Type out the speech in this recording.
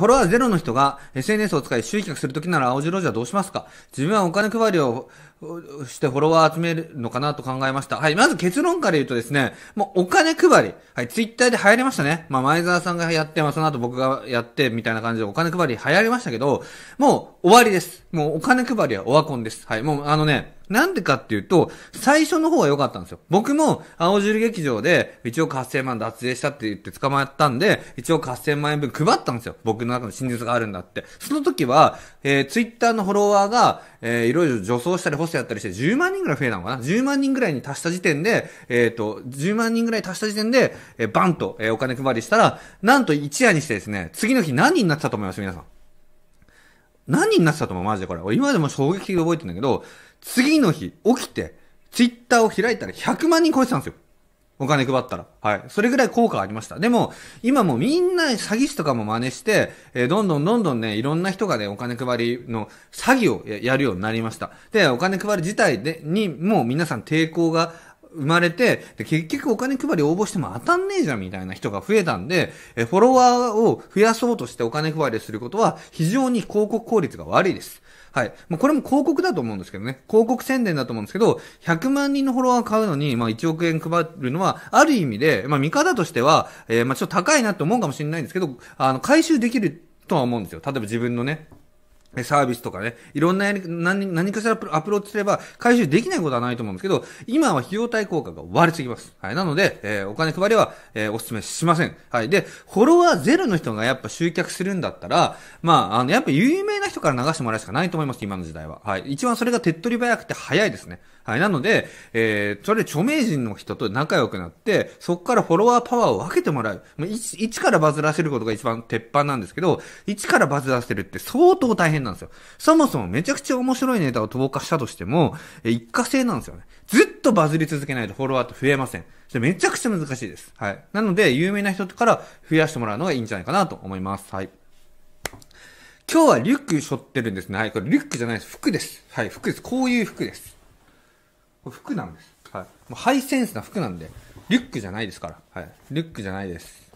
フォロワーゼロの人が SNS を使い集客するときなら青白じゃどうしますか自分はお金配りをしてフォロワー集めるのかなと考えました。はい。まず結論から言うとですね、もうお金配り。はい。ツイッターで流行りましたね。まあ、前澤さんがやって、まあ、その後僕がやって、みたいな感じでお金配り流行りましたけど、もう終わりです。もうお金配りはオワコンです。はい。もうあのね、なんでかっていうと、最初の方が良かったんですよ。僕も、青汁劇場で、一応8000万脱税したって言って捕まったんで、一応8000万円分配ったんですよ。僕の中の真実があるんだって。その時は、えー、ツイッターのフォロワーが、えー、いろいろ女装したりホストやったりして、10万人ぐらい増えたのかな ?10 万人ぐらいに達した時点で、えっ、ー、と、10万人ぐらい達した時点で、えー、バンと、えー、お金配りしたら、なんと一夜にしてですね、次の日何人になってたと思います皆さん。何人になってたと思うマジでこれ。俺今でも衝撃的覚えてんだけど、次の日起きて、ツイッターを開いたら100万人超えてたんですよ。お金配ったら。はい。それぐらい効果ありました。でも、今もうみんな詐欺師とかも真似して、えー、どんどんどんどんね、いろんな人がね、お金配りの詐欺をやるようになりました。で、お金配り自体で、に、もう皆さん抵抗が生まれて、で、結局お金配り応募しても当たんねえじゃんみたいな人が増えたんで、え、フォロワーを増やそうとしてお金配りすることは非常に広告効率が悪いです。はい。まあ、これも広告だと思うんですけどね。広告宣伝だと思うんですけど、100万人のフォロワー買うのに、まあ、1億円配るのは、ある意味で、まあ、見方としては、えー、まあ、ちょっと高いなって思うかもしれないんですけど、あの、回収できるとは思うんですよ。例えば自分のね、サービスとかね、いろんなやり何、何かしらアプローチすれば回収できないことはないと思うんですけど、今は費用対効果が悪すぎます。はい。なので、えー、お金配りは、えー、お勧めしません。はい。で、フォロワーゼロの人がやっぱ集客するんだったら、まあ、あの、やっぱ有名な人から流してもらうしかないと思います、今の時代は。はい。一番それが手っ取り早くて早いですね。はい。なので、えー、それ著名人の人と仲良くなって、そこからフォロワーパワーを分けてもらう。まあ、一からバズらせることが一番鉄板なんですけど、一からバズらせるって相当大変変なんですよ。そもそもめちゃくちゃ面白いネタを投下したとしても、一過性なんですよね。ずっとバズり続けないとフォロワーって増えません。それめちゃくちゃ難しいです。はい。なので、有名な人から増やしてもらうのがいいんじゃないかなと思います。はい。今日はリュック背負ってるんですね。はい。これリュックじゃないです。服です。はい。服です。こういう服です。これ服なんです。はい。もうハイセンスな服なんで、リュックじゃないですから。はい。リュックじゃないです。